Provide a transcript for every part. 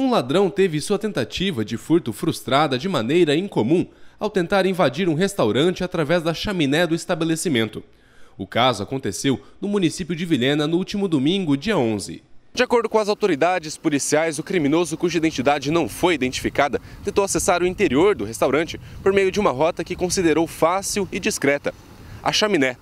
um ladrão teve sua tentativa de furto frustrada de maneira incomum ao tentar invadir um restaurante através da chaminé do estabelecimento. O caso aconteceu no município de Vilhena no último domingo, dia 11. De acordo com as autoridades policiais, o criminoso, cuja identidade não foi identificada, tentou acessar o interior do restaurante por meio de uma rota que considerou fácil e discreta a chaminé.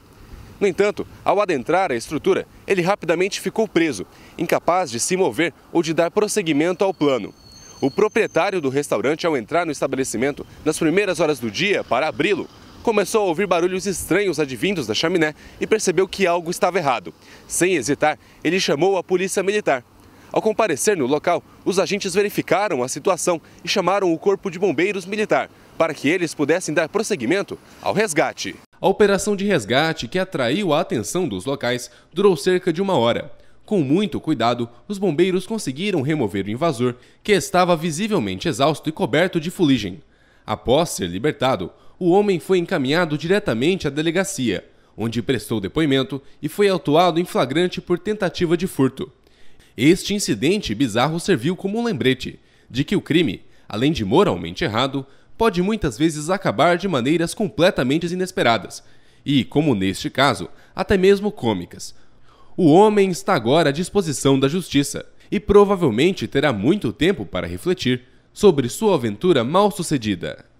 No entanto, ao adentrar a estrutura, ele rapidamente ficou preso, incapaz de se mover ou de dar prosseguimento ao plano. O proprietário do restaurante, ao entrar no estabelecimento nas primeiras horas do dia para abri-lo, começou a ouvir barulhos estranhos advindos da chaminé e percebeu que algo estava errado. Sem hesitar, ele chamou a polícia militar. Ao comparecer no local, os agentes verificaram a situação e chamaram o Corpo de Bombeiros Militar para que eles pudessem dar prosseguimento ao resgate. A operação de resgate, que atraiu a atenção dos locais, durou cerca de uma hora. Com muito cuidado, os bombeiros conseguiram remover o invasor, que estava visivelmente exausto e coberto de fuligem. Após ser libertado, o homem foi encaminhado diretamente à delegacia, onde prestou depoimento e foi autuado em flagrante por tentativa de furto. Este incidente bizarro serviu como um lembrete de que o crime, além de moralmente errado, pode muitas vezes acabar de maneiras completamente inesperadas, e, como neste caso, até mesmo cômicas. O homem está agora à disposição da justiça e provavelmente terá muito tempo para refletir sobre sua aventura mal sucedida.